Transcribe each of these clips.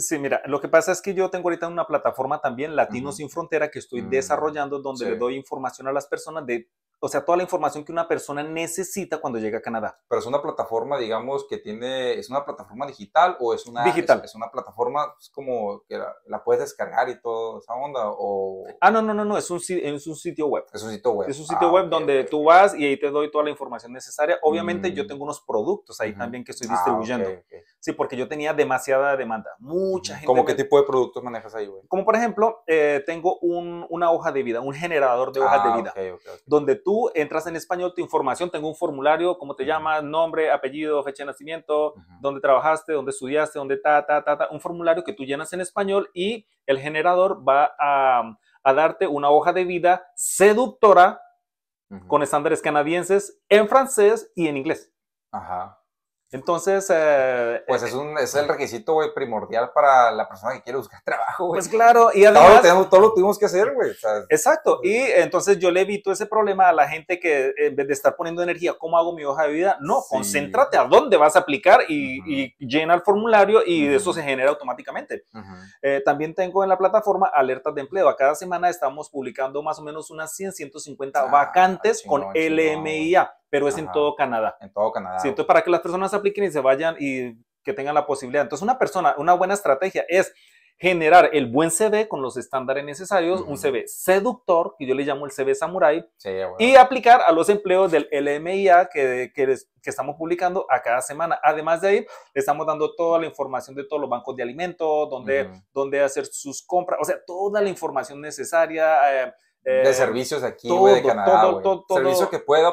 Sí, mira, lo que pasa es que yo tengo ahorita una plataforma también, Latino Sin Frontera, que estoy mm, desarrollando, donde le doy información a las personas de o sea, toda la información que una persona necesita cuando llega a Canadá. Pero es una plataforma, digamos, que tiene, es una plataforma digital o es una... Digital. Es, una plataforma pues, como que la, puedes descargar y todo esa onda o... Ah, no, no, no, no, es un, un sitio web. Es un sitio web. Es un sitio ah, web donde tú vas y ahí te doy toda la información necesaria. Obviamente yo mm. tengo unos productos ahí también que estoy ah, distribuyendo. sí, porque yo tenía demasiada demanda, mucha gente. ¿Cómo qué tipo de productos manejas ahí, güey? Como por ejemplo, eh, tengo un, una hoja de vida, un generador de hojas de ah, vida, donde tú tú entras en español, tu información, tengo un formulario, cómo te llamas, nombre, apellido, fecha de nacimiento, dónde trabajaste, dónde estudiaste, dónde ta, ta, ta, ta, un formulario que tú llenas en español y el generador va a, darte una hoja de vida seductora con estándares canadienses en francés y en inglés. Ajá. Entonces. Eh, pues eh, es, eh, un, es el requisito, primordial para la persona que quiere buscar trabajo, güey. Pues claro, y además. Todo lo, tuvimos que hacer, güey. Exacto, y entonces yo le evito ese problema a la gente que en vez de estar poniendo energía, ¿cómo hago mi hoja de vida? No, concéntrate a dónde vas a aplicar y, llena el formulario y de eso se genera automáticamente. también tengo en la plataforma alertas de empleo. A cada semana estamos publicando más o menos unas 100, 150 ah, vacantes con LMIA pero es en todo Canadá. En todo Canadá. Sí, entonces para que las personas apliquen y se vayan y que tengan la posibilidad. Entonces una persona, una buena estrategia es generar el buen CV con los estándares necesarios, un CV seductor, que yo le llamo el CV samurai, y aplicar a los empleos del LMIA que, que, estamos publicando a cada semana. Además de ahí, le estamos dando toda la información de todos los bancos de alimentos, dónde, hacer sus compras, o sea, toda la información necesaria. Eh, de eh, servicios aquí, de Canadá, todo, todo, todo, Servicio que pueda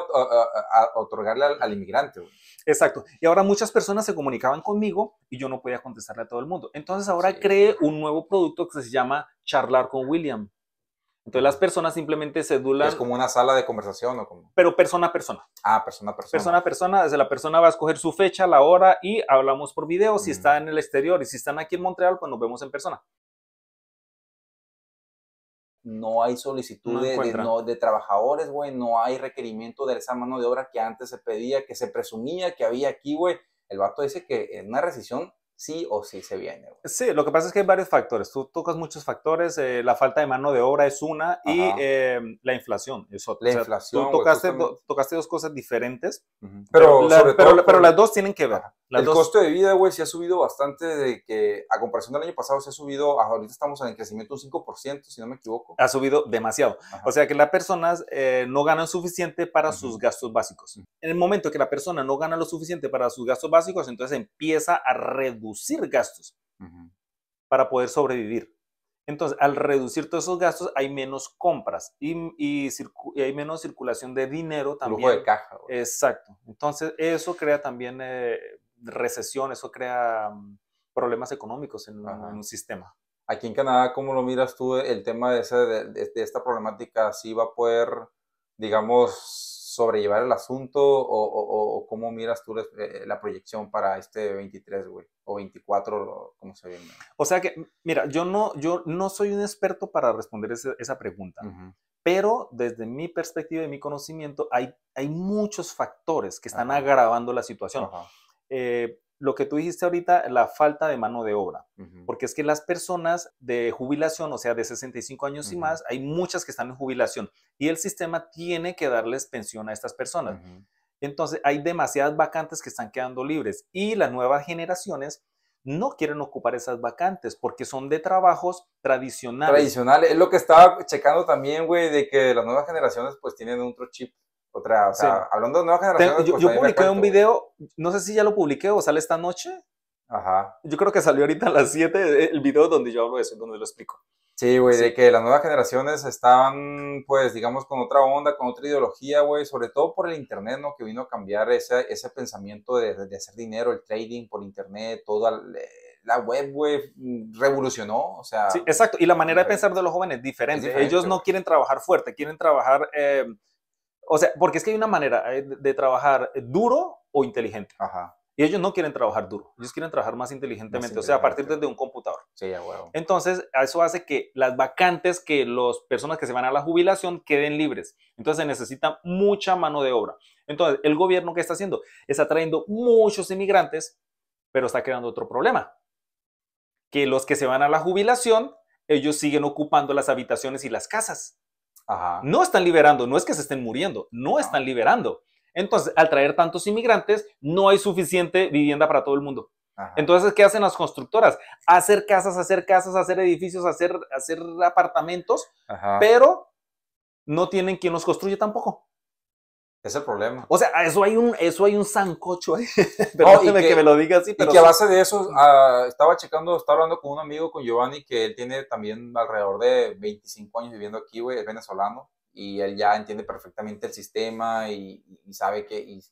otorgarle al, inmigrante, Exacto. Y ahora muchas personas se comunicaban conmigo y yo no podía contestarle a todo el mundo. Entonces ahora cree un nuevo producto que se llama Charlar con William. Entonces las personas simplemente dulan. Es como una sala de conversación o como. Pero persona a persona. Ah, persona a persona. Persona a persona. Desde la persona va a escoger su fecha, la hora y hablamos por video. Si mm. está en el exterior y si están aquí en Montreal, pues nos vemos en persona no hay solicitud de, no, trabajadores, güey, no hay requerimiento de esa mano de obra que antes se pedía, que se presumía que había aquí, güey. El vato dice que es una rescisión sí o sí se viene. Sí, lo que pasa es que hay varios factores. Tú tocas muchos factores. Eh, la falta de mano de obra es una y eh, la inflación es otra. Tú tocaste, dos cosas diferentes, pero, las dos tienen que ver. el costo de vida, güey, sí ha subido bastante de que a comparación del año pasado se ha subido, ahorita estamos en el crecimiento un 5%, si no me equivoco. Ha subido demasiado. O sea que las personas eh, no ganan suficiente para sus gastos básicos. En el momento que la persona no gana lo suficiente para sus gastos básicos, entonces empieza a reducir reducir gastos para poder sobrevivir. Entonces, al reducir todos esos gastos, hay menos compras y, hay menos circulación de dinero también. Flujo de caja. Exacto. Entonces, eso crea también eh, recesión, eso crea mm, problemas económicos en, un sistema. Aquí en Canadá, ¿cómo lo miras tú el tema de, de, de esta problemática? ¿Sí va a poder, digamos, sobrellevar el asunto o, cómo miras tú eh, eh, la proyección para este 23, güey, o 24, o como se viene? O sea que, mira, yo no, yo no soy un experto para responder esa pregunta, pero desde mi perspectiva y mi conocimiento hay, hay muchos factores que están agravando la situación. Eh, lo que tú dijiste ahorita, la falta de mano de obra, porque es que las personas de jubilación, o sea, de 65 años y más, hay muchas que están en jubilación y el sistema tiene que darles pensión a estas personas. Entonces, hay demasiadas vacantes que están quedando libres y las nuevas generaciones no quieren ocupar esas vacantes porque son de trabajos tradicionales. Tradicionales, es lo que estaba checando también, güey, de que las nuevas generaciones pues tienen otro chip otra, o sea, hablando de Nueva Generación... yo, pues, publiqué un video, no sé si ya lo publiqué o sale esta noche. Ajá. Yo creo que salió ahorita a las 7 eh, el video donde yo hablo de eso, donde lo explico. Sí, güey, de que las nuevas generaciones estaban, pues, digamos, con otra onda, con otra ideología, güey, sobre todo por el Internet, ¿no? Que vino a cambiar ese, ese pensamiento de, de hacer dinero, el trading por Internet, toda eh, la web, güey, revolucionó, o sea... Sí, exacto, y la manera de pensar de los jóvenes es diferente. Ellos no quieren trabajar fuerte, quieren trabajar... Eh, o sea, porque es que hay una manera eh, de trabajar duro o inteligente. Y ellos no quieren trabajar duro, ellos quieren trabajar más inteligentemente, o sea, a partir desde un computador. Sí, Entonces, eso hace que las vacantes que las personas que se van a la jubilación queden libres. Entonces, se necesita mucha mano de obra. Entonces, el gobierno que está haciendo está trayendo muchos inmigrantes, pero está creando otro problema. Que los que se van a la jubilación, ellos siguen ocupando las habitaciones y las casas. No están liberando, no es que se estén muriendo, no están liberando. Entonces, al traer tantos inmigrantes, no hay suficiente vivienda para todo el mundo. Entonces, ¿qué hacen las constructoras? Hacer casas, hacer casas, hacer edificios, hacer, hacer apartamentos, pero no tienen quien los construye tampoco. Es el problema. O sea, eso hay un, eso hay un sancocho ahí. que, me lo diga así. y que a base de eso, ah, estaba checando, estaba hablando con un amigo, con Giovanni, que él tiene también alrededor de 25 años viviendo aquí, güey, es venezolano. Y él ya entiende perfectamente el sistema y, sabe que, y,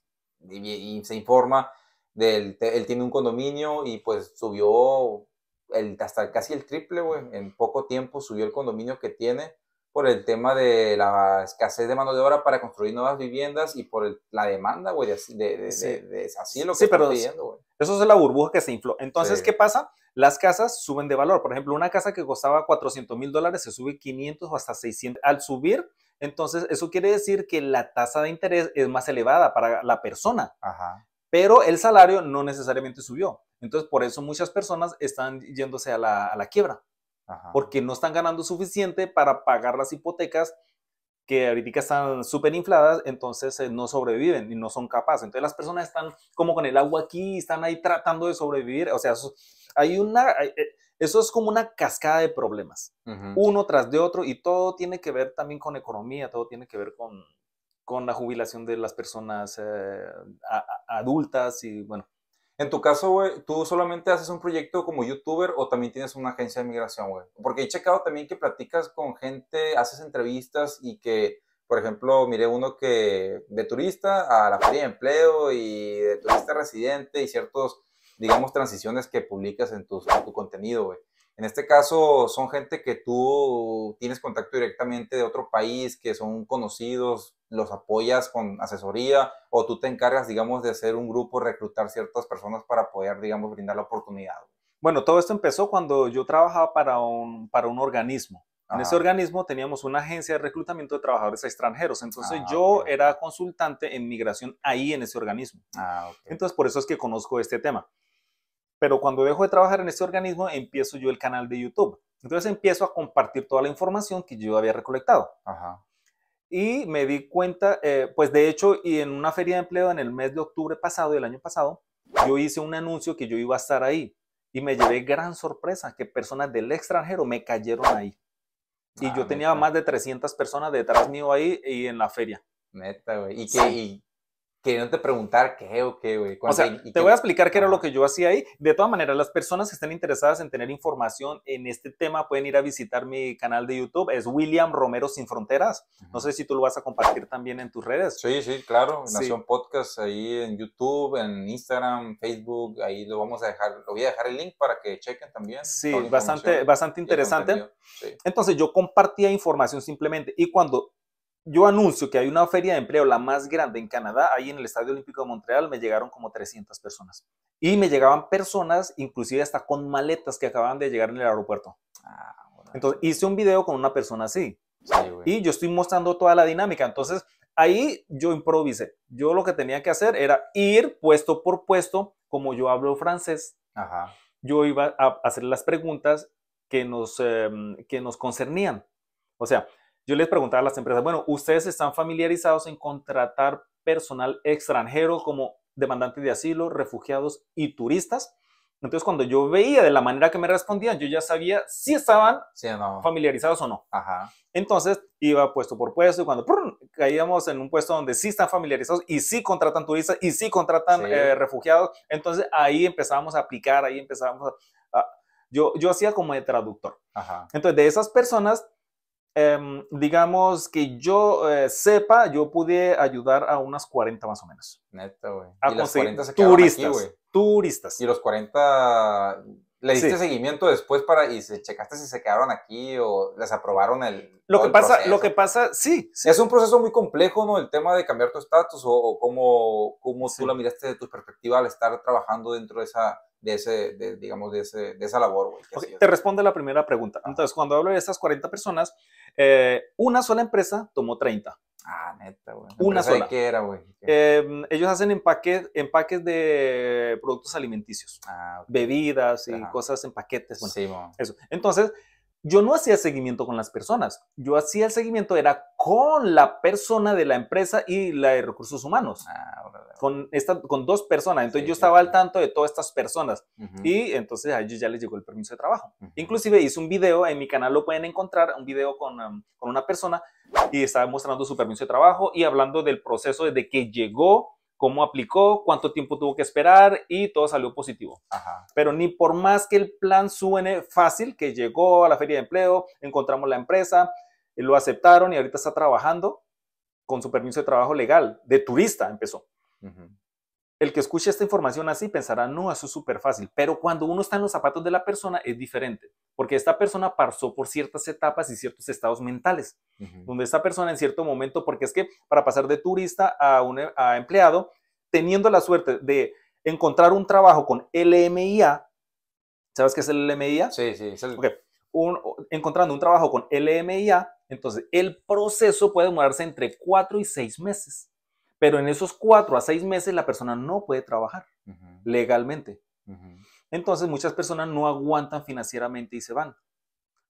se informa. Del, él tiene un condominio y pues subió el, hasta casi el triple, güey. En poco tiempo subió el condominio que tiene por el tema de la escasez de mano de obra para construir nuevas viviendas y por la demanda, güey, de, de, de, así lo que sí, está pero pidiendo, Eso es la burbuja que se infló. Entonces, ¿qué pasa? Las casas suben de valor. Por ejemplo, una casa que costaba 400 mil dólares se sube 500 o hasta 600. Al subir, entonces, eso quiere decir que la tasa de interés es más elevada para la persona. Pero el salario no necesariamente subió. Entonces, por eso muchas personas están yéndose a la, a la quiebra porque no están ganando suficiente para pagar las hipotecas que ahorita están súper infladas, entonces eh, no sobreviven y no son capaces. Entonces las personas están como con el agua aquí, están ahí tratando de sobrevivir. O sea, eso, hay una, eh, eso es como una cascada de problemas, uno tras de otro, y todo tiene que ver también con economía, todo tiene que ver con, con la jubilación de las personas eh, adultas y bueno, en tu caso, güey, ¿tú solamente haces un proyecto como youtuber o también tienes una agencia de migración, güey? Porque he checado también que platicas con gente, haces entrevistas y que, por ejemplo, miré uno que de turista a la feria de empleo y de turista residente y ciertos, digamos, transiciones que publicas en, en tu contenido, güey. En este caso, son gente que tú tienes contacto directamente de otro país, que son conocidos, los apoyas con asesoría o tú te encargas, digamos, de hacer un grupo, reclutar ciertas personas para poder, digamos, brindar la oportunidad. Bueno, todo esto empezó cuando yo trabajaba para un, para un organismo. En ese organismo teníamos una agencia de reclutamiento de trabajadores extranjeros. Entonces ah, yo era consultante en migración ahí en ese organismo. Ah, Entonces por eso es que conozco este tema. Pero cuando dejo de trabajar en este organismo, empiezo yo el canal de YouTube. Entonces empiezo a compartir toda la información que yo había recolectado. Y me di cuenta, eh, pues de hecho, y en una feria de empleo en el mes de octubre pasado, del año pasado, yo hice un anuncio que yo iba a estar ahí. Y me llevé gran sorpresa que personas del extranjero me cayeron ahí. Y ah, yo tenía más de 300 personas detrás mío ahí y en la feria. Neta, güey. ¿Y, sí que te preguntar qué o qué, güey. O sea, te voy a explicar qué era lo que yo hacía ahí. De todas maneras, las personas que estén interesadas en tener información en este tema pueden ir a visitar mi canal de YouTube. Es William Romero Sin Fronteras. No sé si tú lo vas a compartir también en tus redes. Sí, sí, claro. Nación Podcast ahí en YouTube, en Instagram, Facebook. Ahí lo vamos a dejar. Lo voy a dejar el link para que chequen también. Sí, bastante, bastante interesante. Entonces, yo compartía información simplemente. Y cuando yo anuncio que hay una feria de empleo, la más grande en Canadá, ahí en el Estadio Olímpico de Montreal, me llegaron como 300 personas. Y me llegaban personas, inclusive hasta con maletas que acababan de llegar en el aeropuerto. Ah, Entonces hice un video con una persona así. y yo estoy mostrando toda la dinámica. Entonces ahí yo improvisé. Yo lo que tenía que hacer era ir puesto por puesto, como yo hablo francés. Yo iba a hacer las preguntas que nos, em, que nos concernían. O sea, yo les preguntaba a las empresas, bueno, ¿ustedes están familiarizados en contratar personal extranjero como demandantes de asilo, refugiados y turistas? Entonces, cuando yo veía de la manera que me respondían, yo ya sabía si estaban familiarizados o no. Entonces, iba puesto por puesto y cuando caíamos en un puesto donde sí están familiarizados y sí contratan turistas y sí contratan eh, refugiados, entonces ahí empezábamos a aplicar, ahí empezábamos a... yo, yo hacía como de traductor. Entonces, de esas personas Em, digamos que yo eh, sepa, yo pude ayudar a unas 40 más o menos. Neta, güey. A conseguir 40 se turistas. Aquí, turistas. Y los 40 ¿Le diste seguimiento después para y se checaste si se quedaron aquí o les aprobaron el Lo que pasa, lo que pasa, sí, Es un proceso muy complejo, ¿no? El tema de cambiar tu estatus o, cómo, tú la miraste de tu perspectiva al estar trabajando dentro de esa de ese digamos de, ese, de esa labor, te responde la primera pregunta. Entonces, cuando hablo de estas 40 personas, eh, una sola empresa tomó 30. Ah, neta, güey. Una sola. güey? Em, ellos hacen empaques, empaques de productos alimenticios. Ah, Bebidas y cosas en paquetes. Bueno, eso. Entonces, yo no hacía seguimiento con las personas, yo hacía el seguimiento era con la persona de la empresa y la de recursos humanos, ah, con, esta, con dos personas, entonces yo estaba al tanto de todas estas personas y entonces a ellos ya les llegó el permiso de trabajo. Inclusive hice un video, en mi canal lo pueden encontrar, un video con, um, con una persona y estaba mostrando su permiso de trabajo y hablando del proceso desde que llegó cómo aplicó, cuánto tiempo tuvo que esperar y todo salió positivo. Pero ni por más que el plan suene fácil, que llegó a la feria de empleo, encontramos la empresa, lo aceptaron y ahorita está trabajando con su permiso de trabajo legal, de turista empezó. El que escuche esta información así pensará, no, eso es súper fácil, pero cuando uno está en los zapatos de la persona es diferente, porque esta persona pasó por ciertas etapas y ciertos estados mentales, donde esta persona en cierto momento, porque es que para pasar de turista a, un, eh, empleado, teniendo la suerte de encontrar un trabajo con LMIA, ¿sabes qué es el LMIA? Sí, sí, es encontrando un trabajo con LMIA, entonces el proceso puede demorarse entre cuatro y seis meses. Pero en esos cuatro a seis meses la persona no puede trabajar legalmente. Entonces muchas personas no aguantan financieramente y se van.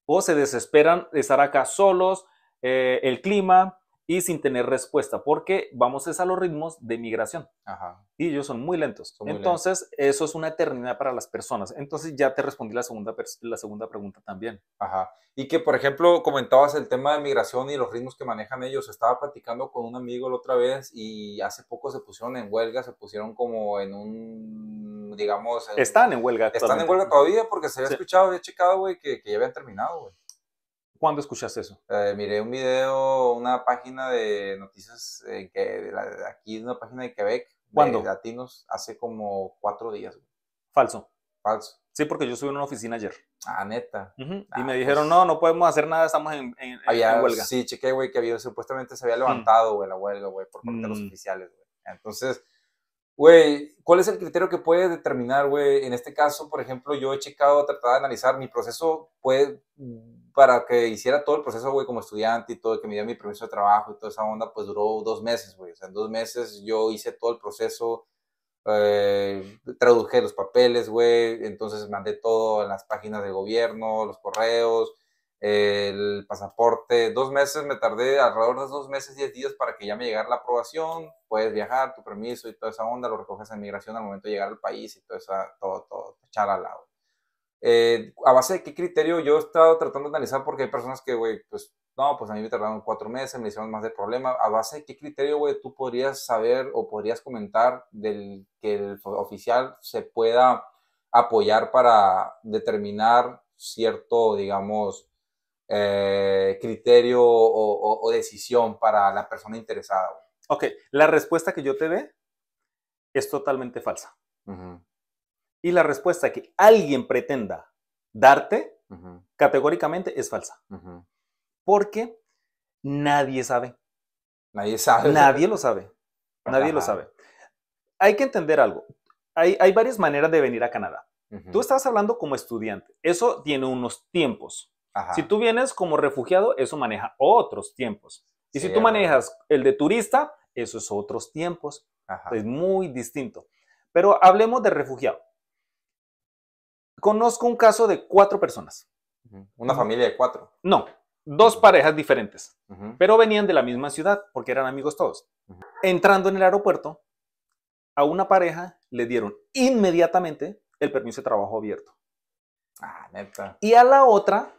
O se desesperan de estar acá solos, eh, el clima, y sin tener respuesta, porque vamos a los ritmos de migración. Ajá. Y ellos son muy lentos. Entonces, eso es una eternidad para las personas. Entonces, ya te respondí la segunda, la segunda pregunta también. Ajá. Y que, por ejemplo, comentabas el tema de migración y los ritmos que manejan ellos. Estaba platicando con un amigo la otra vez y hace poco se pusieron en huelga, se pusieron como en un, digamos... están en huelga. Están en huelga todavía porque se había escuchado, había checado, güey, que, que ya habían terminado, güey. ¿Cuándo escuchaste eso? Eh, miré un video, una página de noticias eh, que aquí, una página de Quebec. ¿Cuándo? De latinos, hace como cuatro días. Falso. Falso. Sí, porque yo subí en una oficina ayer. Ah, neta. y ah, me pues dijeron, no, no podemos hacer nada, estamos en, huelga. Sí, chequé, güey, que había, supuestamente se había mm. levantado, güey, la huelga, güey, por parte de los mm. oficiales, güey. Entonces, Güey, ¿cuál es el criterio que puede determinar, güey? En este caso, por ejemplo, yo he checado, tratado de analizar, mi proceso puede para que hiciera todo el proceso, güey, como estudiante y todo, que me diera mi permiso de trabajo y toda esa onda, pues duró dos meses, güey. O sea, en dos meses yo hice todo el proceso, eh, traduje los papeles, güey, entonces mandé todo en las páginas de gobierno, los correos, el pasaporte. Dos meses me tardé, alrededor de dos meses, diez días para que ya me llegara la aprobación, puedes viajar, tu permiso y toda esa onda, lo recoges en migración al momento de llegar al país y todo esa, todo, todo, lado. Eh, ¿A base de qué criterio yo he estado tratando de analizar? Porque hay personas que, güey, pues no, pues a mí me tardaron cuatro meses, me hicieron más de problema. ¿A base de qué criterio, güey, tú podrías saber o podrías comentar del que el oficial se pueda apoyar para determinar cierto, digamos, eh, criterio o, decisión para la persona interesada? Wey? Ok, la respuesta que yo te dé es totalmente falsa y la respuesta que alguien pretenda darte, categóricamente es falsa. Porque nadie sabe. Nadie sabe. Nadie lo sabe. Nadie lo sabe. Hay que entender algo. Hay, varias maneras de venir a Canadá. Tú estás hablando como estudiante. Eso tiene unos tiempos. Si tú vienes como refugiado, eso maneja otros tiempos. Y si tú manejas el de turista, eso es otros tiempos. Es muy distinto. Pero hablemos de refugiado. Conozco un caso de cuatro personas. Una familia de cuatro. No, dos parejas diferentes, pero venían de la misma ciudad porque eran amigos todos. Entrando en el aeropuerto, a una pareja le dieron inmediatamente el permiso de trabajo abierto. Ah, neta. Y a la otra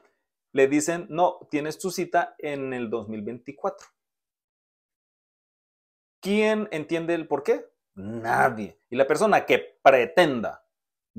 le dicen, no, tienes tu cita en el 2024. ¿Quién entiende el por qué? Nadie. Y la persona que pretenda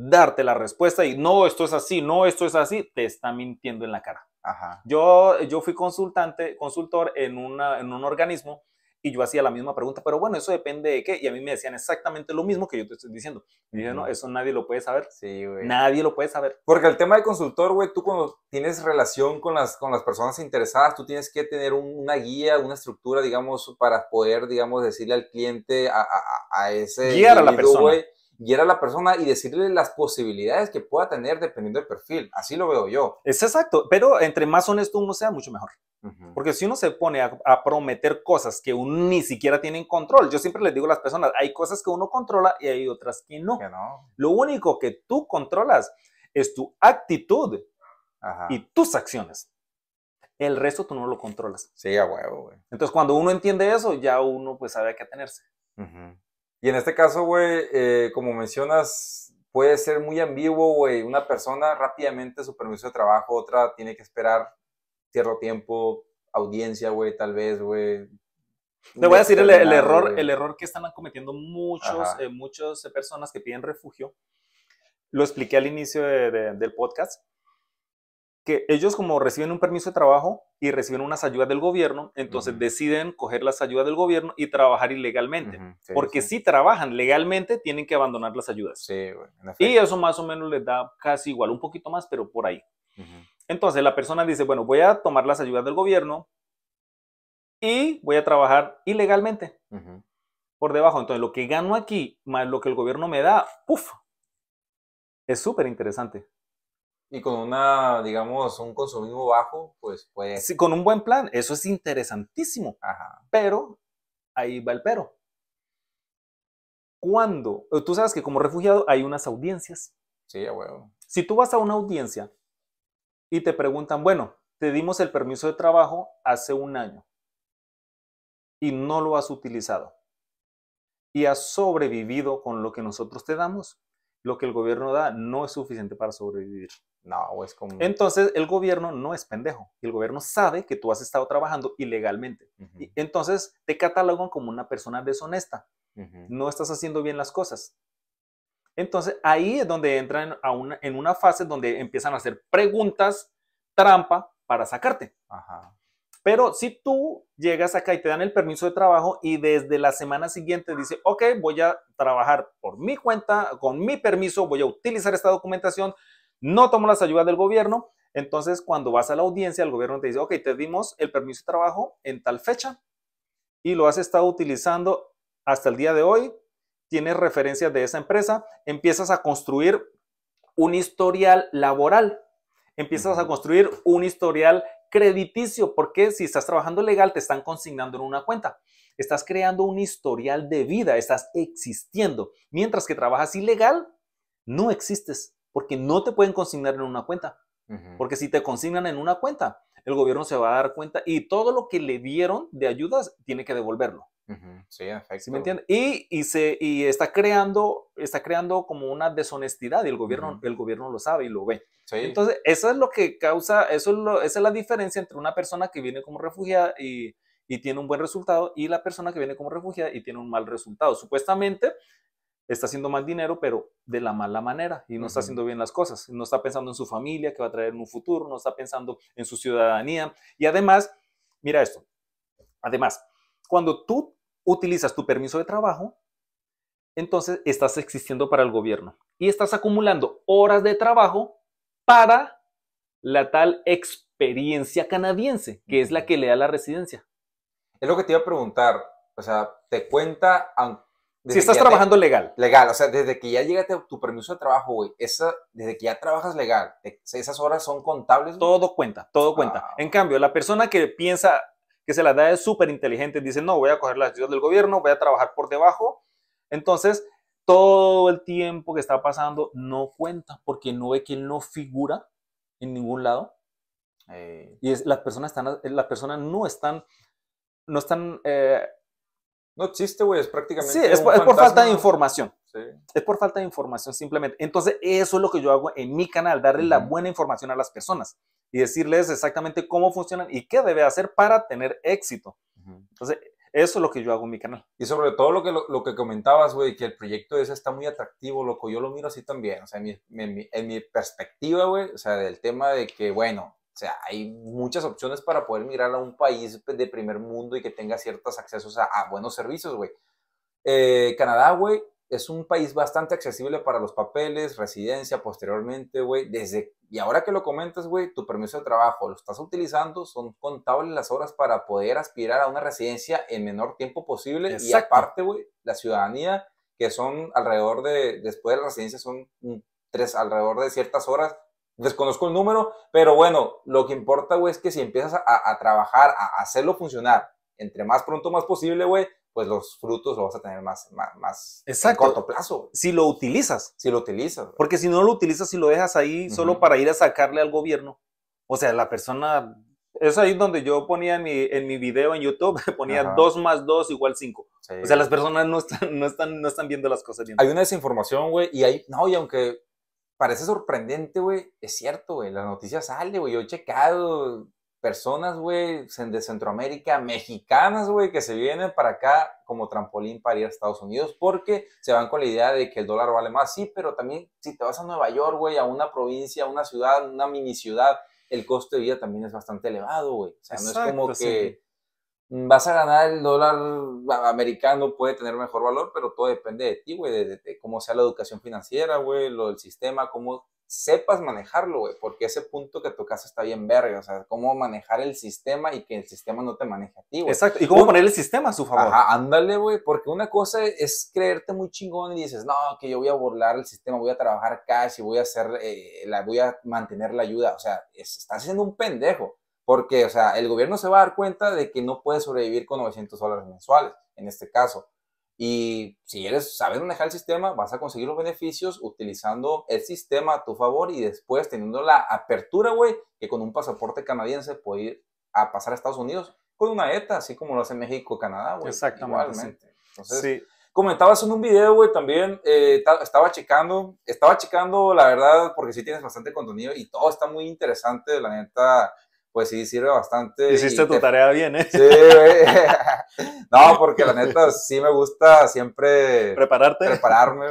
darte la respuesta y no, esto es así, no, esto es así, te está mintiendo en la cara. Ajá. Yo, yo fui consultante, consultor en, en un organismo y yo hacía la misma pregunta, pero bueno, eso depende de qué. Y a mí me decían exactamente lo mismo que yo te estoy diciendo. Y dije, no, eso nadie lo puede saber. Sí, güey. Nadie lo puede saber. Porque el tema de consultor, güey, tú cuando tienes relación con las, con las personas interesadas, tú tienes que tener una guía, una estructura, digamos, para poder, digamos, decirle al cliente, a, a, a ese... Guiar a la persona. Güey, guiar a la persona y decirle las posibilidades que pueda tener dependiendo del perfil. Así lo veo yo. Es exacto, pero entre más honesto uno sea, mucho mejor. Porque si uno se pone a, prometer cosas que uno ni siquiera tiene en control, yo siempre les digo a las personas, hay cosas que uno controla y hay otras que no. Que no. Lo único que tú controlas es tu actitud y tus acciones. El resto tú no lo controlas. Sí, a huevo, güey. Entonces, cuando uno entiende eso, ya uno pues sabe a qué atenerse. Y en este caso, güey, eh, como mencionas, puede ser muy ambiguo, güey. Una persona rápidamente su permiso de trabajo, otra tiene que esperar cierto tiempo, audiencia, güey, tal vez, güey. Te voy a decir el, error, el error que están cometiendo muchos, eh, muchas personas que piden refugio. Lo expliqué al inicio del podcast que ellos como reciben un permiso de trabajo y reciben unas ayudas del gobierno, entonces deciden coger las ayudas del gobierno y trabajar ilegalmente. porque si trabajan legalmente, tienen que abandonar las ayudas. y eso más o menos les da casi igual, un poquito más, pero por ahí. Entonces la persona dice, bueno, voy a tomar las ayudas del gobierno y voy a trabajar ilegalmente por debajo. Entonces lo que gano aquí, más lo que el gobierno me da, ¡puf! Es súper interesante y con una, digamos, un consumismo bajo, pues Sí, con un buen plan, eso es interesantísimo. Pero, ahí va el pero. Cuando, eh, tú sabes que como refugiado hay unas audiencias. Sí, a Si tú vas a una audiencia y te preguntan, bueno, te dimos el permiso de trabajo hace un año y no lo has utilizado y has sobrevivido con lo que nosotros te damos, lo que el gobierno da no es suficiente para sobrevivir. No, es como... Entonces el gobierno no es pendejo. El gobierno sabe que tú has estado trabajando ilegalmente. y entonces te catalogan como una persona deshonesta. No estás haciendo bien las cosas. Entonces ahí es donde entran una, en una fase donde empiezan a hacer preguntas trampa para sacarte. Ajá. Pero si tú llegas acá y te dan el permiso de trabajo y desde la semana siguiente dice, ok, voy a trabajar por mi cuenta, con mi permiso, voy a utilizar esta documentación, no tomo las ayudas del gobierno, entonces cuando vas a la audiencia, el gobierno te dice, ok, te dimos el permiso de trabajo en tal fecha y lo has estado utilizando hasta el día de hoy, tienes referencias de esa empresa, empiezas a construir un historial laboral, empiezas a construir un historial crediticio, porque si estás trabajando legal, te están consignando en una cuenta. Estás creando un historial de vida, estás existiendo. Mientras que trabajas ilegal, no existes, porque no te pueden consignar en una cuenta. Porque si te consignan en una cuenta, el gobierno se va a dar cuenta y todo lo que le dieron de ayudas tiene que devolverlo. Sí, efectivamente me entiendes? Y, y, se, y está, creando, está creando como una deshonestidad y el gobierno, el gobierno lo sabe y lo ve. Entonces, eso es lo que causa, eso es esa es la diferencia entre una persona que viene como refugiada y, y tiene un buen resultado y la persona que viene como refugiada y tiene un mal resultado. Supuestamente, está haciendo mal dinero, pero de la mala manera y no está haciendo bien las cosas. No está pensando en su familia, que va a traer un futuro, no está pensando en su ciudadanía. Y además, mira esto, además, cuando tú utilizas tu permiso de trabajo, entonces estás existiendo para el gobierno y estás acumulando horas de trabajo para la tal experiencia canadiense, que es la que le da la residencia. Es lo que te iba a preguntar, o sea, te cuenta, si estás trabajando legal. Legal, o sea, desde que ya llegaste tu permiso de trabajo, güey, desde que ya trabajas legal, esas horas son contables. Todo cuenta, todo cuenta. Ah. En cambio, la persona que piensa, que se las da es súper inteligente dicen, no, voy a coger las ayudas del gobierno, voy a trabajar por debajo. Entonces, todo el tiempo que está pasando no cuenta porque no ve que no figura en ningún lado. Eh. Y es, las, personas están, eh, las personas no están, no están... Eh, no existe, güey, es prácticamente... Sí, es, por falta de información. Sí. Es por falta de información simplemente. Entonces, eso es lo que yo hago en mi canal, darle la buena información a las personas y decirles exactamente cómo funcionan y qué debe hacer para tener éxito. Entonces, eso es lo que yo hago en mi canal. Y sobre todo lo que, lo, que comentabas, güey, que el proyecto ese está muy atractivo, loco. Yo lo miro así también. O sea, en mi, en, mi perspectiva, güey, o sea, del tema de que, bueno, o sea, hay muchas opciones para poder migrar a un país de primer mundo y que tenga ciertos accesos a, buenos servicios, güey. Eh, Canadá, güey, es un país bastante accesible para los papeles, residencia, posteriormente, güey, desde, y ahora que lo comentas, güey, tu permiso de trabajo, lo estás utilizando, son contables las horas para poder aspirar a una residencia en menor tiempo posible, y aparte, güey, la ciudadanía, que son alrededor de, después de la residencia, son tres, alrededor de ciertas horas, desconozco el número, pero bueno, lo que importa, güey, es que si empiezas a, a trabajar, a hacerlo funcionar, entre más pronto más posible, güey, pues los frutos lo vas a tener más, más, más corto plazo. Si lo utilizas. Si lo utilizas. Porque si no lo utilizas, y lo dejas ahí solo para ir a sacarle al gobierno, o sea, la persona... Es ahí donde yo ponía en mi, video en YouTube, ponía 2 más 2 igual 5. O sea, las personas no están, no, están, no están viendo las cosas bien. Hay una desinformación, güey, y hay... No, y aunque parece sorprendente, güey, es cierto, güey, la noticia sale, güey, yo he checado, personas, güey, de Centroamérica, mexicanas, güey, que se vienen para acá como trampolín para ir a Estados Unidos porque se van con la idea de que el dólar vale más. Sí, pero también si te vas a Nueva York, güey, a una provincia, a una ciudad, una mini ciudad, el costo de vida también es bastante elevado, güey. O sea, no es como que vas a ganar el dólar americano, puede tener mejor valor, pero todo depende de ti, güey, de, cómo sea la educación financiera, güey, lo del sistema, cómo sepas manejarlo, güey, porque ese punto que tocas está bien verga, o sea, cómo manejar el sistema y que el sistema no te maneje a ti, Exacto, y cómo poner el sistema a su favor. Ajá, ándale, güey, porque una cosa es creerte muy chingón y dices, no, que yo voy a burlar el sistema, voy a trabajar cash y voy a hacer, eh, la, voy a mantener la ayuda, o sea, estás siendo un pendejo, porque, o sea, el gobierno se va a dar cuenta de que no puede sobrevivir con 900 dólares mensuales, en este caso. Y si eres, sabes manejar el sistema, vas a conseguir los beneficios utilizando el sistema a tu favor y después teniendo la apertura, güey, que con un pasaporte canadiense puede ir a pasar a Estados Unidos con una ETA, así como lo hace México, Canadá, güey. Exactamente. Entonces, comentabas en un video, güey, también eh, estaba checando, estaba checando, la verdad, porque sí tienes bastante contenido y todo está muy interesante, la neta pues sí sirve bastante. Hiciste tu tarea bien, ¿eh? Sí, güey. no, porque la neta sí me gusta siempre... Prepararte. Prepararme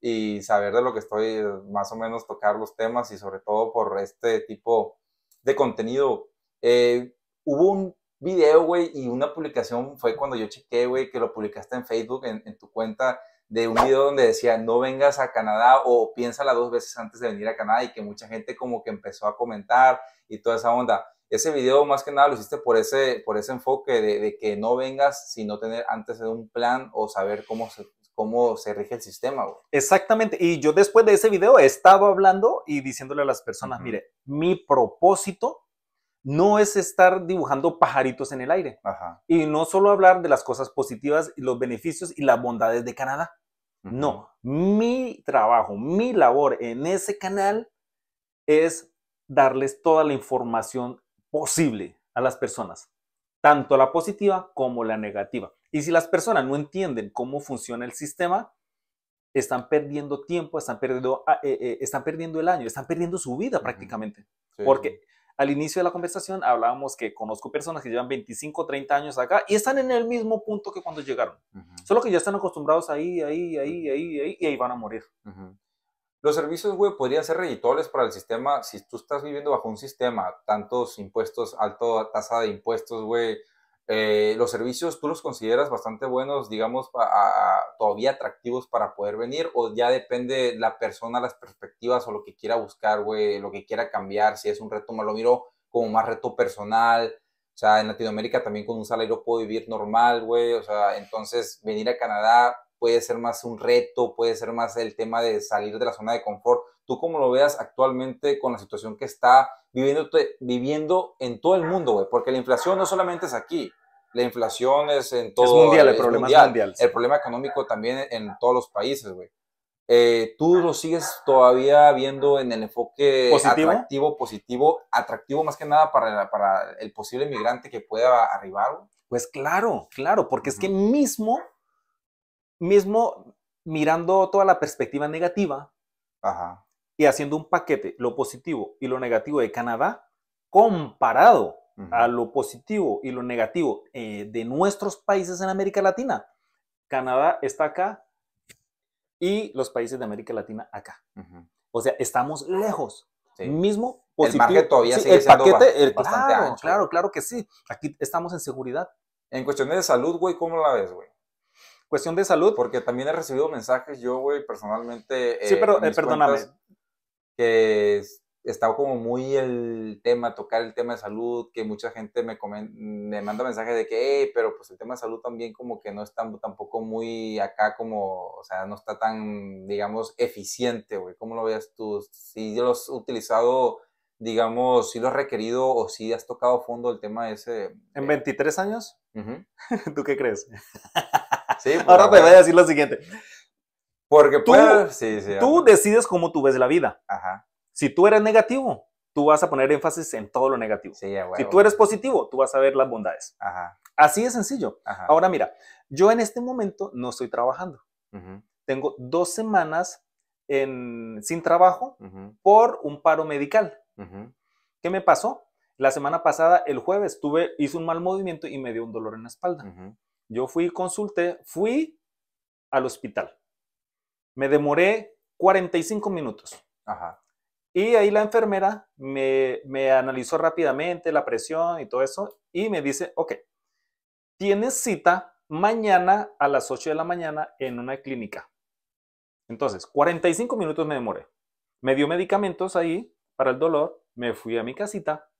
y saber de lo que estoy, más o menos tocar los temas y sobre todo por este tipo de contenido. Eh, hubo un video, güey, y una publicación fue cuando yo chequé, güey, que lo publicaste en Facebook, en, en tu cuenta, de un video donde decía, no vengas a Canadá o piénsala dos veces antes de venir a Canadá y que mucha gente como que empezó a comentar y toda esa onda ese video más que nada lo hiciste por ese, por ese enfoque de, que no vengas sin tener antes de un plan o saber cómo se, cómo se rige el sistema. Exactamente. Y yo después de ese video he estado hablando y diciéndole a las personas, mire, mi propósito no es estar dibujando pajaritos en el aire. Y no solo hablar de las cosas positivas y los beneficios y las bondades de Canadá. No, mi trabajo, mi labor en ese canal es darles toda la información posible a las personas, tanto la positiva como la negativa. Y si las personas no entienden cómo funciona el sistema, están perdiendo tiempo, están perdiendo, ah, eh, eh, están perdiendo el año, están perdiendo su vida prácticamente. Porque al inicio de la conversación hablábamos que conozco personas que llevan 25, 30 años acá y están en el mismo punto que cuando llegaron. Solo que ya están acostumbrados ahí, ahí, ahí, ahí, ahí, y ahí van a morir. Los servicios güey, podrían ser redituables para el sistema si tú estás viviendo bajo un sistema, tantos impuestos, alta tasa de impuestos, güey. Eh, los servicios tú los consideras bastante buenos, digamos, todavía atractivos para poder venir o ya depende la persona, las perspectivas o lo que quiera buscar, güey, lo que quiera cambiar, si es un reto, me lo miro como más reto personal. O sea, en Latinoamérica también con un salario puedo vivir normal, güey. O sea, entonces venir a Canadá puede ser más un reto, puede ser más el tema de salir de la zona de confort. Tú como lo veas actualmente con la situación que está viviendo, viviendo en todo el mundo, güey, porque la inflación no solamente es aquí, la inflación es en todo... Es mundial, el problema mundial. El problema económico también en todos los países, güey. Eh, ¿Tú lo sigues todavía viendo en el enfoque ¿Positivo? atractivo, positivo, atractivo más que nada para, para el posible migrante que pueda arribar? Pues claro, claro, porque es que mismo mismo mirando toda la perspectiva negativa y haciendo un paquete, lo positivo y lo negativo de Canadá, comparado a lo positivo y lo negativo eh, de nuestros países en América Latina. Canadá está acá y los países de América Latina acá. O sea, estamos lejos. Mismo positivo. El todavía el paquete, el, bastante claro, Claro, claro que sí. Aquí estamos en seguridad. En cuestiones de salud, güey, ¿cómo la ves, güey? cuestión de salud. Porque también he recibido mensajes yo, güey, personalmente. sí, eh, pero eh, perdóname. Que estaba como muy el tema, tocar el tema de salud, que mucha gente me, me manda mensajes de que, pero pues el tema de salud también como que no está tampoco muy acá como, o sea, no está tan, digamos, eficiente, güey. ¿Cómo lo veas tú? Si yo los has utilizado, digamos, si lo has requerido o si has tocado a fondo el tema ese. ¿En 23 años? ¿Tú qué crees? Sí, Ahora te voy a decir lo siguiente. Porque tú, tú decides cómo tú ves la vida. Si tú eres negativo, tú vas a poner énfasis en todo lo negativo. si tú eres positivo, tú vas a ver las bondades. Así de sencillo. Ahora mira, yo en este momento no estoy trabajando. Tengo dos semanas sin trabajo por un paro medical. ¿Qué me pasó? La semana pasada, el jueves, tuve, hice un mal movimiento y me dio un dolor en la espalda. Yo fui, consulté, fui al hospital. Me demoré 45 minutos. Y ahí la enfermera me, me analizó rápidamente la presión y todo eso y me dice, ok, tienes cita mañana a las 8 de la mañana en una clínica. Entonces, 45 minutos me demoré. Me dio medicamentos ahí para el dolor, me fui a mi casita,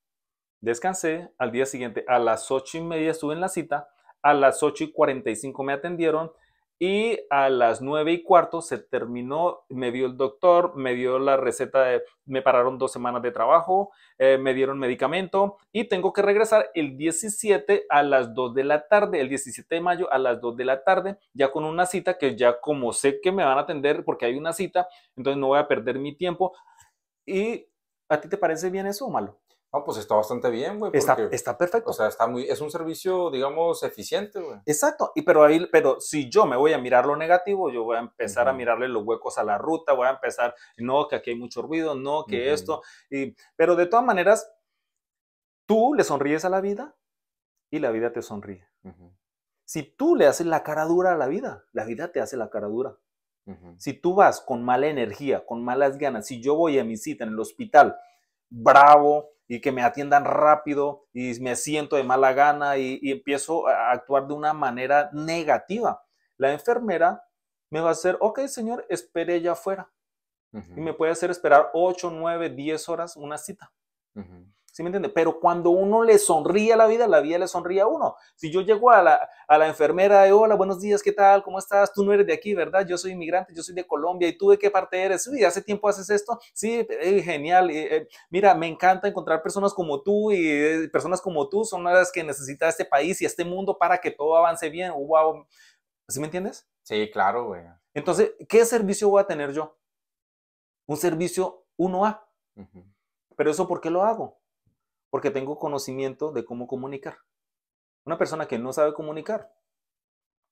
descansé, al día siguiente a las 8 y media estuve en la cita, a las 8 y 45 me atendieron y a las 9 y cuarto se terminó, me dio el doctor, me dio la receta, me pararon dos semanas de trabajo, eh, me dieron medicamento y tengo que regresar el 17 a las 2 de la tarde, el 17 de mayo a las 2 de la tarde, ya con una cita que ya como sé que me van a atender porque hay una cita, entonces no voy a perder mi tiempo. ¿Y a ti te parece bien eso o malo? No, pues está bastante bien, güey. Está, perfecto. O sea, está muy, es un servicio, digamos, eficiente, güey. Exacto. Y pero pero si yo me voy a mirar lo negativo, yo voy a empezar a mirarle los huecos a la ruta, voy a empezar, no, que aquí hay mucho ruido, no, que esto. pero de todas maneras, tú le sonríes a la vida y la vida te sonríe. Si tú le haces la cara dura a la vida, la vida te hace la cara dura. Si tú vas con mala energía, con malas ganas, si yo voy a mi cita en el hospital, bravo, y que me atiendan rápido y me siento de mala gana y, empiezo a actuar de una manera negativa. La enfermera me va a hacer, ok, señor, espere ya afuera. Y me puede hacer esperar 8, 9, 10 horas una cita. ¿Sí me entiendes? Pero cuando uno le sonríe a la vida, la vida le sonría a uno. Si yo llego a la, a la enfermera, de, hola, buenos días, ¿qué tal? ¿Cómo estás? Tú no eres de aquí, ¿verdad? Yo soy inmigrante, yo soy de Colombia, ¿y tú de qué parte eres? Uy, ¿hace tiempo haces esto? Sí, eh, genial. Eh, eh, mira, me encanta encontrar personas como tú y personas como tú son las que necesita este país y este mundo para que todo avance bien. Wow. ¿Sí me entiendes? Sí, claro, güey. Entonces, ¿qué servicio voy a tener yo? Un servicio 1A. Pero eso, ¿por qué lo hago? porque tengo conocimiento de cómo comunicar. Una persona que no sabe comunicar,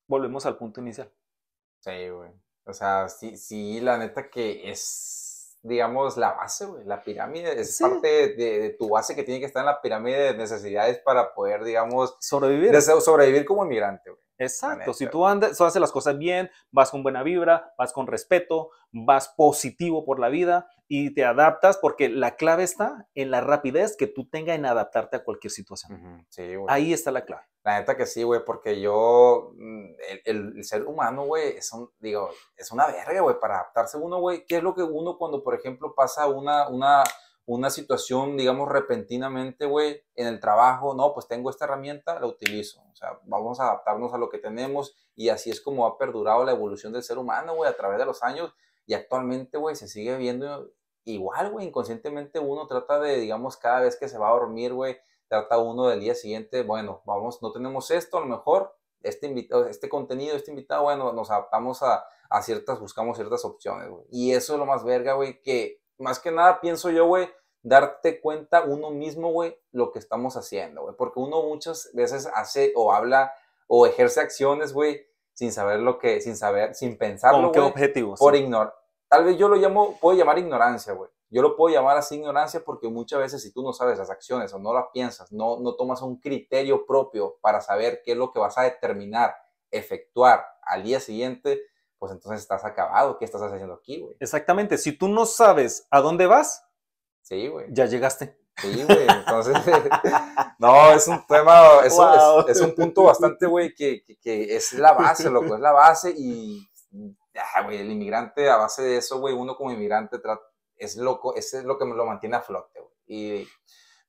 volvemos al punto inicial. Sí, güey. O sea, sí, la neta que es, digamos, la base, güey. La pirámide es parte de, de, tu base que tiene que estar en la pirámide de necesidades para poder, digamos, sobrevivir. sobrevivir como inmigrante, güey. Exacto, si tú andas, tú haces las cosas bien, vas con buena vibra, vas con respeto, vas positivo por la vida y te adaptas porque la clave está en la rapidez que tú tengas en adaptarte a cualquier situación. Sí, Ahí está la clave. La neta que sí, güey, porque yo, mm, el, ser humano, güey, es un, digo, es una verga, güey, para adaptarse uno, güey. ¿Qué es lo que uno cuando, por ejemplo, pasa una, una una situación, digamos, repentinamente, güey, en el trabajo, no, pues tengo esta herramienta, la utilizo. O sea, vamos a adaptarnos a lo que tenemos y así es como ha perdurado la evolución del ser humano, güey, a través de los años y actualmente, güey, se sigue viendo igual, güey, inconscientemente uno trata de, digamos, cada vez que se va a dormir, güey, trata uno del día siguiente, bueno, vamos, no tenemos esto, a lo mejor este, invitado, este contenido, este invitado, bueno, nos adaptamos a, a ciertas, buscamos ciertas opciones, güey. Y eso es lo más verga, güey, que más que nada pienso yo, güey, darte cuenta uno mismo, güey, lo que estamos haciendo, güey. Porque uno muchas veces hace o habla o ejerce acciones, güey, sin saber lo que, sin saber, sin pensarlo. ¿Con qué objetivos? Por ignorar. Tal vez yo lo llamo, puedo llamar ignorancia, güey. Yo lo puedo llamar así ignorancia porque muchas veces si tú no sabes las acciones o no las piensas, no, no tomas un criterio propio para saber qué es lo que vas a determinar, efectuar al día siguiente, pues entonces estás acabado. ¿Qué estás haciendo aquí, güey? Exactamente. Si tú no sabes a dónde vas, sí, güey. Ya llegaste. Sí, güey. Entonces, no, es un tema, es, es, un punto bastante, güey, que, que, es la base, loco, es la base y, güey, el inmigrante a base de eso, güey, uno como inmigrante es loco, es lo que me lo mantiene a flote, güey. Y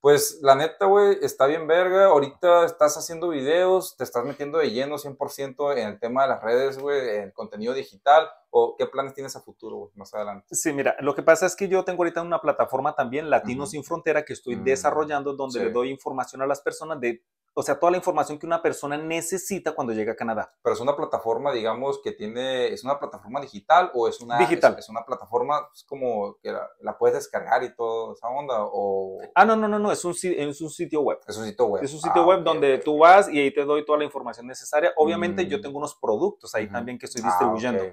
pues la neta, güey, está bien verga. Ahorita estás haciendo videos, te estás metiendo de lleno 100% en el tema de las redes, güey, en contenido digital. ¿O qué planes tienes a futuro, güey, más adelante? Sí, mira, lo que pasa es que yo tengo ahorita una plataforma también, Latinos Sin Frontera, que estoy mm. desarrollando, donde le doy información a las personas de o sea, toda la información que una persona necesita cuando llega a Canadá. Pero es una plataforma, digamos, que tiene, es una plataforma digital o es una, digital. Es, una plataforma es pues, como que la, puedes descargar y todo esa onda o... Ah, no, no, no, no, es un, es un sitio web. Es un sitio web. Es un sitio ah, web donde tú vas y ahí te doy toda la información necesaria. Obviamente yo mm. tengo unos productos ahí también que estoy ah, distribuyendo.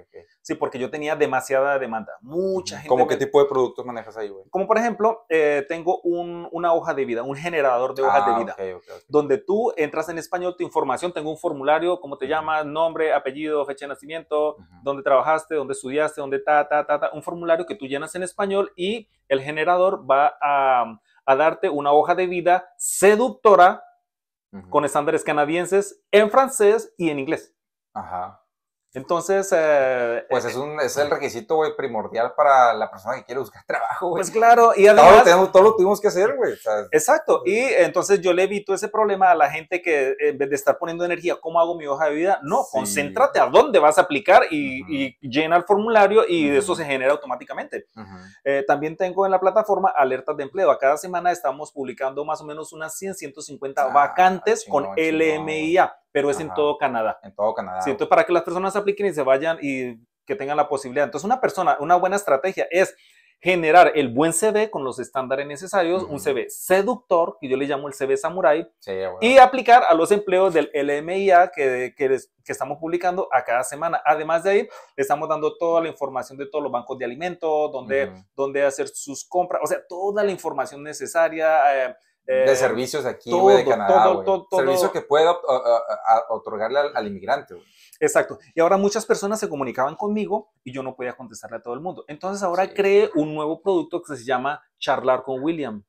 sí, porque yo tenía demasiada demanda, mucha gente. ¿Cómo qué tipo de productos manejas ahí, güey? Como por ejemplo, eh, tengo un, una hoja de vida, un generador de ah, hojas de vida, donde tú tú entras en español, tu información, tengo un formulario, cómo te llamas, nombre, apellido, fecha de nacimiento, dónde trabajaste, dónde estudiaste, dónde ta, ta, ta, ta, un formulario que tú llenas en español y el generador va a, darte una hoja de vida seductora con estándares canadienses en francés y en inglés. Ajá. Entonces. Eh, pues eh, es, eh, un, es el requisito, primordial para la persona que quiere buscar trabajo, güey. Pues claro, y además. Todo lo, todo lo tuvimos que hacer, güey. exacto, y entonces yo le evito ese problema a la gente que en vez de estar poniendo energía, ¿cómo hago mi hoja de vida? No, concéntrate a dónde vas a aplicar y, llena el formulario y de eso se genera automáticamente. también tengo en la plataforma alertas de empleo. A cada semana estamos publicando más o menos unas 100, 150 ah, vacantes con LMIA pero es en todo Canadá. En todo Canadá. Sí, entonces para que las personas apliquen y se vayan y que tengan la posibilidad. Entonces una persona, una buena estrategia es generar el buen CV con los estándares necesarios, un CV seductor, que yo le llamo el CV Samurai, y aplicar a los empleos del LMIA que, que, estamos publicando a cada semana. Además de ahí, le estamos dando toda la información de todos los bancos de alimentos, donde, hacer sus compras, o sea, toda la información necesaria. Eh, de eh, servicios aquí, de Canadá, todo, todo, todo, Servicio que pueda otorgarle al, inmigrante, Exacto. Y ahora muchas personas se comunicaban conmigo y yo no podía contestarle a todo el mundo. Entonces ahora cree creé un nuevo producto que se llama Charlar con William.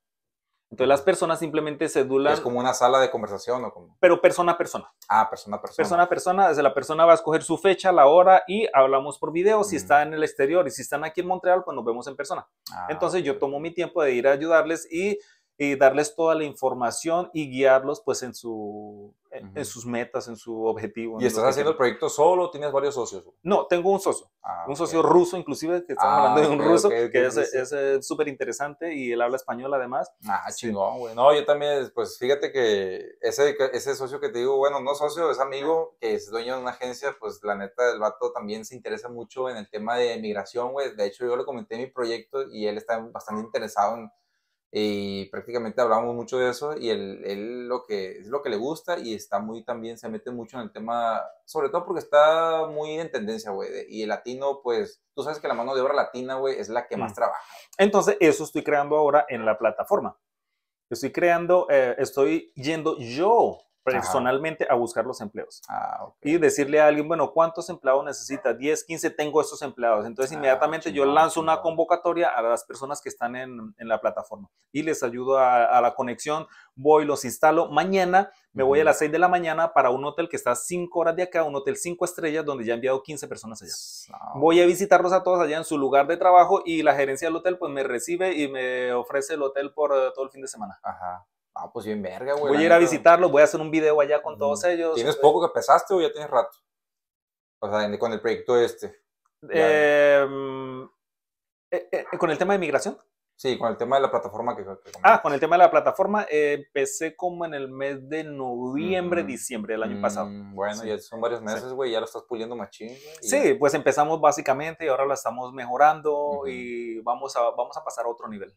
Entonces las personas simplemente sedulan. Es como una sala de conversación o como. Pero persona a persona. Ah, persona a persona. Persona a persona. Desde la persona va a escoger su fecha, la hora y hablamos por video. Si está en el exterior y si están aquí en Montreal, pues nos vemos en persona. Ah, Entonces yo tomo mi tiempo de ir a ayudarles y y darles toda la información y guiarlos pues en, su, en, sus metas, en su objetivo. ¿Y estás haciendo el proyecto solo o tienes varios socios? No, tengo un socio, ah, un socio ruso inclusive, que estamos ah, hablando de un ruso, que es súper interesante y él habla español además. Ah, chingón, güey. No, yo también, pues fíjate que ese, ese socio que te digo, bueno, no socio, es amigo, que es dueño de una agencia, pues la neta, el vato también se interesa mucho en el tema de migración, güey. De hecho, yo le comenté mi proyecto y él está bastante interesado en y prácticamente hablamos mucho de eso y él, él, lo que es lo que le gusta y está muy también se mete mucho en el tema sobre todo porque está muy en tendencia güey y el latino pues tú sabes que la mano de obra latina güey es la que más mm. trabaja entonces eso estoy creando ahora en la plataforma estoy creando eh, estoy yendo yo personalmente a buscar los empleos. Ah, y decirle a alguien, bueno, ¿cuántos empleados necesita 10, 15, tengo estos empleados. Entonces ah, inmediatamente yo lanzo una convocatoria a las personas que están en, en la plataforma y les ayudo a, la conexión, voy, los instalo. Mañana me voy a las 6 de la mañana para un hotel que está 5 horas de acá, un hotel 5 estrellas donde ya he enviado 15 personas allá. Voy a visitarlos a todos allá en su lugar de trabajo y la gerencia del hotel pues me recibe y me ofrece el hotel por eh, todo el fin de semana. Ajá. Ah, pues bien verga, güey. Voy a ir a visitarlos, voy a hacer un video allá con mm, todos ellos. ¿Tienes poco que pesaste, o ya tienes rato? O sea, con el proyecto este. Em, eh, eh, ¿Con el tema de migración? Sí, con el tema de la plataforma que... ah, con el tema de la plataforma empecé como en el mes de noviembre, mm, diciembre del año pasado. Mm, bueno, ya son varios meses, güey, ya lo estás puliendo machín. güey. sí, pues empezamos básicamente y ahora lo estamos mejorando y vamos a, vamos a pasar a otro nivel.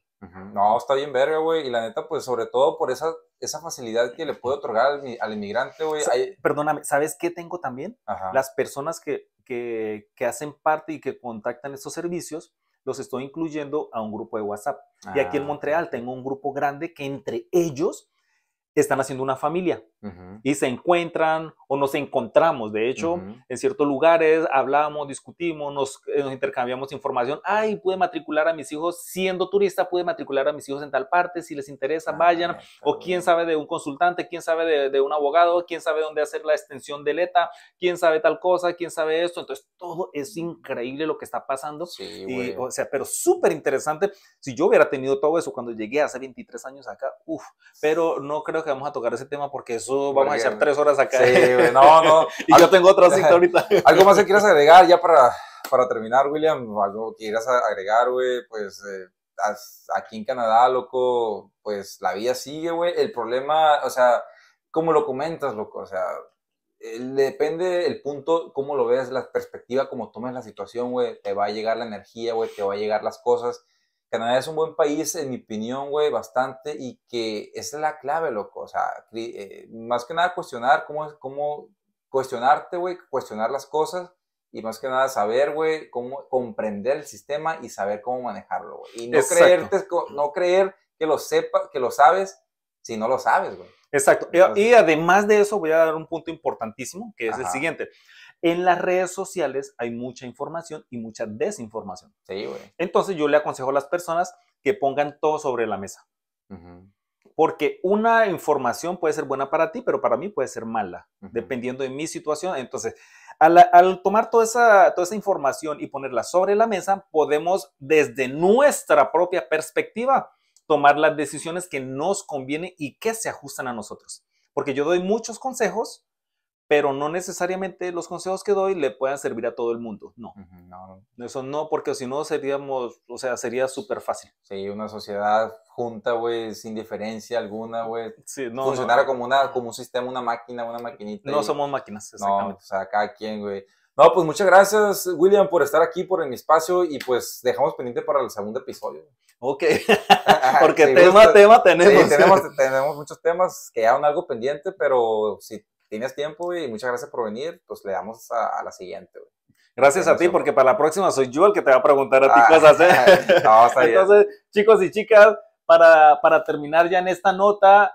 No, está bien verga, güey. Y la neta, pues sobre todo por esa, facilidad que le puedo otorgar al, inmigrante, güey. Perdóname, ¿sabes qué tengo también? Las personas que, que, que, hacen parte y que contactan estos servicios, los estoy incluyendo a un grupo de WhatsApp. Y aquí en ah, Montreal tengo un grupo grande que entre ellos están haciendo una familia. Y se encuentran o nos encontramos. De hecho, en ciertos lugares hablamos, discutimos, eh, nos, intercambiamos información. Ay, pude matricular a mis hijos siendo turista, pude matricular a mis hijos en tal parte. Si les interesa, ah, vayan. O quién sabe de un consultante, quién sabe de, un abogado, quién sabe dónde hacer la extensión de ETA, quién sabe tal cosa, quién sabe esto. Entonces, todo es increíble lo que está pasando. Sí, o sea, pero súper interesante. Si yo hubiera tenido todo eso cuando llegué hace 23 años acá, uff, pero no creo que vamos a tocar ese tema porque eso vamos a echar tres horas acá. Sí, no, no. y yo tengo otra cita ahorita. ¿Algo más que quieras agregar ya para, para terminar, William? ¿Algo que quieras agregar, güey? Pues eh, aquí en Canadá, loco, pues la vida sigue, güey. El problema, o sea, cómo lo comentas, loco, o sea, eh, depende el punto, cómo lo ves, la perspectiva, cómo tomes la situación, güey, te va a llegar la energía, güey, te va a llegar las cosas. Canadá es un buen país, en mi opinión, güey, bastante, y que esa es la clave, loco. O sea, eh, más que nada cuestionar cómo, cómo cuestionarte, güey, cuestionar las cosas y más que nada saber, güey, cómo comprender el sistema y saber cómo manejarlo, güey. Y no, creerte, no creer que lo sepa, que lo sabes si no lo sabes, güey. Exacto. y además de eso, voy a dar un punto importantísimo, que es el siguiente en las redes sociales hay mucha información y mucha desinformación. Sí, güey. Entonces yo le aconsejo a las personas que pongan todo sobre la mesa. Porque una información puede ser buena para ti, pero para mí puede ser mala, dependiendo de mi situación. Entonces, al, tomar toda esa, toda esa información y ponerla sobre la mesa, podemos desde nuestra propia perspectiva tomar las decisiones que nos convienen y que se ajustan a nosotros. Porque yo doy muchos consejos, pero no necesariamente los consejos que doy le puedan servir a todo el mundo. No. Eso no, porque si no seríamos, o sea, sería súper fácil. Sí, una sociedad junta, güey, sin diferencia alguna, güey. Sí, no, Funcionara como, una, como un sistema, una máquina, una maquinita. No somos máquinas, exactamente. No, o sea, cada quien, güey. No, pues muchas gracias, William, por estar aquí, por el espacio y pues dejamos pendiente para el segundo episodio. Ok, porque tema, tema tenemos. Sí, tenemos, tenemos muchos temas que aún algo pendiente, pero si tienes tiempo y muchas gracias por venir, pues le damos a, la siguiente. Gracias a ti, porque para la próxima soy yo el que te va a preguntar a ti ah, cosas. ¿eh? Entonces, chicos y chicas, para, para terminar ya en esta nota,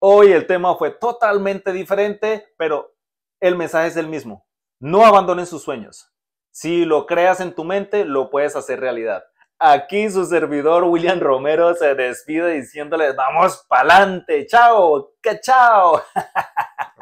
hoy el tema fue totalmente diferente, pero el mensaje es el mismo. No abandonen sus sueños. Si lo creas en tu mente, lo puedes hacer realidad. Aquí su servidor William Romero se despide diciéndoles, vamos pa'lante, chao, que chao.